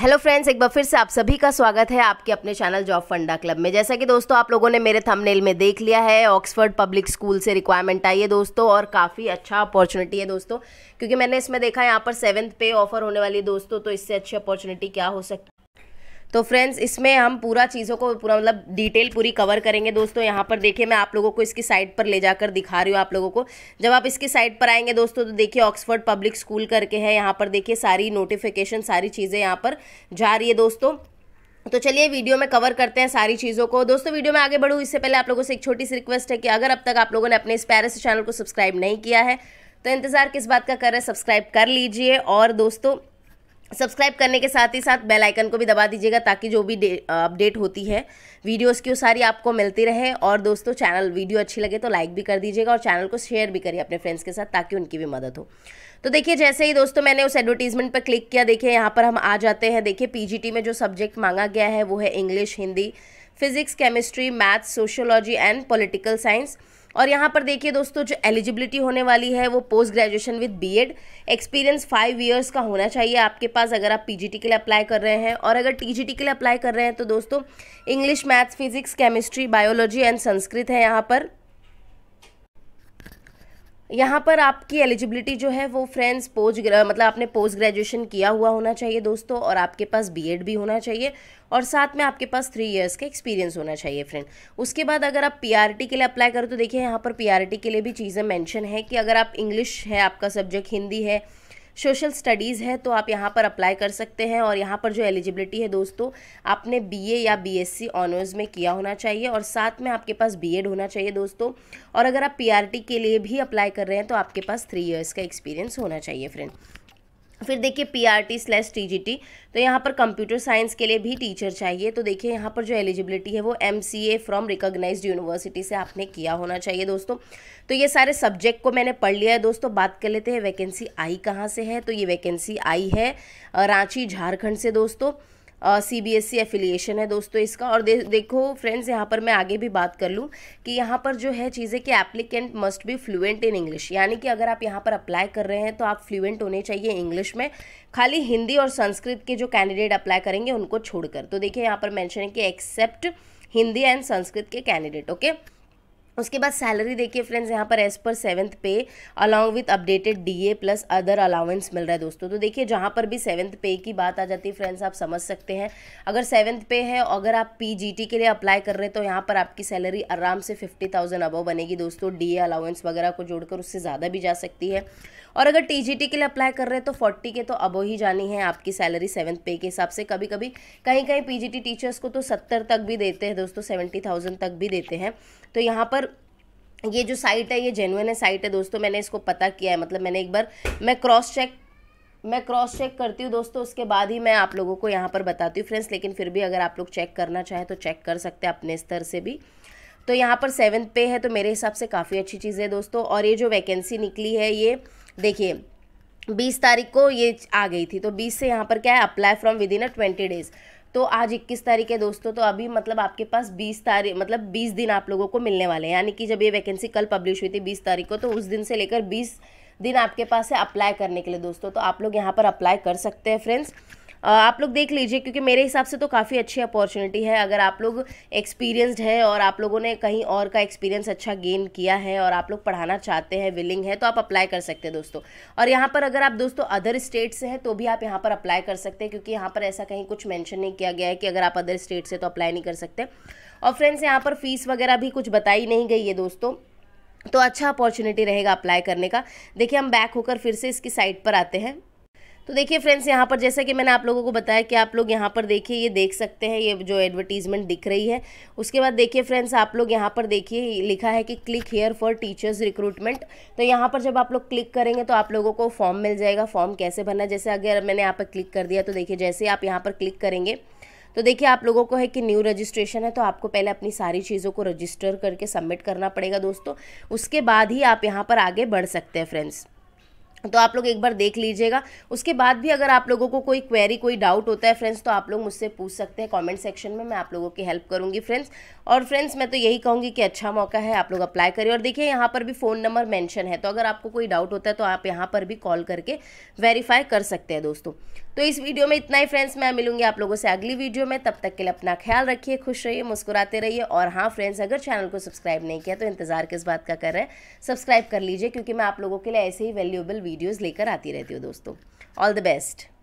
Hello friends एक बार फिर से आप सभी का स्वागत है आपके अपने चैनल जॉब फंडा क्लब में जैसा कि दोस्तों आप लोगों ने मेरे थंबनेल में देख लिया है ऑक्सफर्ड पब्लिक स्कूल से रिक्वायरमेंट आई है दोस्तों और काफ़ी अच्छा अपॉर्चुनिटी है दोस्तों क्योंकि मैंने इसमें देखा यहाँ पर सेवन्थ पे ऑफर होने वाली है दोस्तों तो इससे अच्छी अपॉर्चुनिटी क्या हो सकती तो फ्रेंड्स इसमें हम पूरा चीज़ों को पूरा मतलब डिटेल पूरी कवर करेंगे दोस्तों यहाँ पर देखिए मैं आप लोगों को इसकी साइट पर ले जाकर दिखा रही हूँ आप लोगों को जब आप इसकी साइट पर आएंगे दोस्तों तो देखिए ऑक्सफोर्ड पब्लिक स्कूल करके है यहाँ पर देखिए सारी नोटिफिकेशन सारी चीज़ें यहाँ पर जा रही है दोस्तों तो चलिए वीडियो में कवर करते हैं सारी चीज़ों को दोस्तों वीडियो में आगे बढ़ूँ इससे पहले आप लोगों से एक छोटी सी रिक्वेस्ट है कि अगर अब तक आप लोगों ने अपने इस पैरस चैनल को सब्सक्राइब नहीं किया है तो इंतज़ार किस बात का कर रहे हैं सब्सक्राइब कर लीजिए और दोस्तों सब्सक्राइब करने के साथ ही साथ बेल आइकन को भी दबा दीजिएगा ताकि जो भी अपडेट होती है वीडियोस की वो सारी आपको मिलती रहे और दोस्तों चैनल वीडियो अच्छी लगे तो लाइक भी कर दीजिएगा और चैनल को शेयर भी करिए अपने फ्रेंड्स के साथ ताकि उनकी भी मदद हो तो देखिए जैसे ही दोस्तों मैंने उस एडवर्टीजमेंट पर क्लिक किया देखिए यहाँ पर हम आ जाते हैं देखिए पी में जो सब्जेक्ट मांगा गया है वो है English Hindi physics chemistry maths sociology and political science और यहाँ पर देखिए दोस्तों जो एलिजिबिलिटी होने वाली है वो post graduation with BEd experience five years का होना चाहिए आपके पास अगर आप पीजीटी के लिए अप्लाई कर रहे हैं और अगर टीजीटी के लिए अप्लाई कर रहे हैं तो दोस्तों English maths physics chemistry biology and Sanskrit है यहाँ पर यहाँ पर आपकी एलिजिबिलिटी जो है वो फ्रेंड्स पोस्ट मतलब आपने पोस्ट ग्रेजुएशन किया हुआ होना चाहिए दोस्तों और आपके पास बीएड भी होना चाहिए और साथ में आपके पास थ्री इयर्स का एक्सपीरियंस होना चाहिए फ्रेंड उसके बाद अगर आप पीआरटी के लिए अप्लाई करो तो देखिए यहाँ पर पीआरटी के लिए भी चीज़ें मैंशन है कि अगर आप इंग्लिश है आपका सब्जेक्ट हिंदी है सोशल स्टडीज़ है तो आप यहाँ पर अप्लाई कर सकते हैं और यहाँ पर जो एलिजिबिलिटी है दोस्तों आपने बीए या बीएससी ऑनर्स में किया होना चाहिए और साथ में आपके पास बीएड होना चाहिए दोस्तों और अगर आप पीआरटी के लिए भी अप्लाई कर रहे हैं तो आपके पास थ्री ईयर्स का एक्सपीरियंस होना चाहिए फ्रेंड फिर देखिए P R T slash T G T तो यहाँ पर कंप्यूटर साइंस के लिए भी टीचर चाहिए तो देखिए यहाँ पर जो एलिजिबिलिटी है वो M C A from recognise university से आपने किया होना चाहिए दोस्तों तो ये सारे सब्जेक्ट को मैंने पढ़ लिया है दोस्तों बात कर लेते हैं वैकेंसी आई कहाँ से है तो ये वैकेंसी आई है रांची झारखंड से दोस्तों सी बी एस एफिलिएशन है दोस्तों इसका और दे, देखो फ्रेंड्स यहाँ पर मैं आगे भी बात कर लूँ कि यहाँ पर जो है चीज़ें कि applicant must be fluent in English यानी कि अगर आप यहाँ पर अप्लाई कर रहे हैं तो आप फ्लुएंट होने चाहिए इंग्लिश में खाली हिंदी और संस्कृत के जो कैंडिडेट अप्लाई करेंगे उनको छोड़कर तो देखिए यहाँ पर मैंशन है कि एक्सेप्ट हिंदी एंड संस्कृत के कैंडिडेट ओके okay? उसके बाद सैलरी देखिए फ्रेंड्स यहाँ पर as per seventh pay along with updated DA plus other allowance मिल रहा है दोस्तों तो देखिए जहाँ पर भी सेवन्थ पे की बात आ जाती है फ्रेंड्स आप समझ सकते हैं अगर सेवन्थ पे है अगर आप पीजीटी के लिए अप्लाई कर रहे हैं तो यहाँ पर आपकी सैलरी आराम से फिफ्टी थाउजेंड अबव बनेगी दोस्तों डी ए वगैरह को जोड़कर उससे ज़्यादा भी जा सकती है और अगर टी के लिए अप्लाई कर रहे हैं तो फोर्टी के तो अबो ही जानी है आपकी सैलरी सेवन्थ पे के हिसाब से कभी कभी कहीं कहीं पी टीचर्स को तो सत्तर तक भी देते हैं दोस्तों सेवेंटी तक भी देते हैं तो यहाँ पर ये जो साइट है ये जेनुअन है साइट है दोस्तों मैंने इसको पता किया है मतलब मैंने एक बार मैं क्रॉस चेक मैं क्रॉस चेक करती हूँ दोस्तों उसके बाद ही मैं आप लोगों को यहाँ पर बताती हूँ फ्रेंड्स लेकिन फिर भी अगर आप लोग चेक करना चाहें तो चेक कर सकते हैं अपने स्तर से भी तो यहाँ पर सेवन्थ पे है तो मेरे हिसाब से काफ़ी अच्छी चीज़ है दोस्तों और ये जो वैकेंसी निकली है ये देखिए बीस तारीख को ये आ गई थी तो बीस से यहाँ पर क्या है apply from within a twenty days तो आज इक्कीस तारीख है दोस्तों तो अभी मतलब आपके पास बीस तारीख मतलब बीस दिन आप लोगों को मिलने वाले हैं यानी कि जब ये वैकेंसी कल पब्लिश हुई थी बीस तारीख को तो उस दिन से लेकर बीस दिन आपके पास है अप्लाई करने के लिए दोस्तों तो आप लोग यहाँ पर अप्लाई कर सकते हैं फ्रेंड्स आप लोग देख लीजिए क्योंकि मेरे हिसाब से तो काफ़ी अच्छी अपॉर्चुनिटी है अगर आप लोग एक्सपीरियंसड है और आप लोगों ने कहीं और का एक्सपीरियंस अच्छा गेन किया है और आप लोग पढ़ाना चाहते हैं विलिंग है तो आप अप्लाई कर सकते हैं दोस्तों और यहाँ पर अगर आप दोस्तों अदर स्टेट से हैं तो भी आप यहाँ पर अप्लाई कर सकते हैं क्योंकि यहाँ पर ऐसा कहीं कुछ मैंशन नहीं किया गया है कि अगर आप अदर स्टेट से तो अप्लाई नहीं कर सकते और फ्रेंड्स यहाँ पर फ़ीस वगैरह भी कुछ बताई नहीं गई है दोस्तों तो अच्छा अपॉर्चुनिटी रहेगा अप्लाई करने का देखिए हम बैक होकर फिर से इसकी साइट पर आते हैं तो देखिए फ्रेंड्स यहाँ पर जैसा कि मैंने आप लोगों को बताया कि आप लोग यहाँ पर देखिए ये देख सकते हैं ये जो एडवर्टीज़मेंट दिख रही है उसके बाद देखिए फ्रेंड्स आप लोग यहाँ पर देखिए लिखा है कि click here for teachers recruitment तो यहाँ पर जब आप लोग क्लिक करेंगे तो आप लोगों को फॉर्म मिल जाएगा फॉर्म कैसे भरना जैसे अगर मैंने यहाँ पर क्लिक कर दिया तो देखिए जैसे आप यहाँ पर क्लिक करेंगे तो देखिए आप लोगों को है कि न्यू रजिस्ट्रेशन है तो आपको पहले अपनी सारी चीज़ों को रजिस्टर करके सबमिट करना पड़ेगा दोस्तों उसके बाद ही आप यहाँ पर आगे बढ़ सकते हैं फ्रेंड्स तो आप लोग एक बार देख लीजिएगा उसके बाद भी अगर आप लोगों को कोई क्वेरी कोई डाउट होता है फ्रेंड्स तो आप लोग मुझसे पूछ सकते हैं कमेंट सेक्शन में मैं आप लोगों की हेल्प करूंगी फ्रेंड्स और फ्रेंड्स मैं तो यही कहूंगी कि अच्छा मौका है आप लोग अप्लाई करिए और देखिए यहाँ पर भी फ़ोन नंबर मैंशन है तो अगर आपको कोई डाउट होता है तो आप यहाँ पर भी कॉल करके वेरीफाई कर सकते हैं दोस्तों तो इस वीडियो में इतना ही फ्रेंड्स मैं मिलूंगी आप लोगों से अगली वीडियो में तब तक के लिए अपना ख्याल रखिए खुश रहिए मुस्कुराते रहिए और हाँ फ्रेंड्स अगर चैनल को सब्सक्राइब नहीं किया तो इंतज़ार किस बात का कर रहे हैं सब्सक्राइब कर लीजिए क्योंकि मैं आप लोगों के लिए ऐसे ही वैल्यूएबल वीडियो वीडियोज़ लेकर आती रहती हूँ दोस्तों ऑल द बेस्ट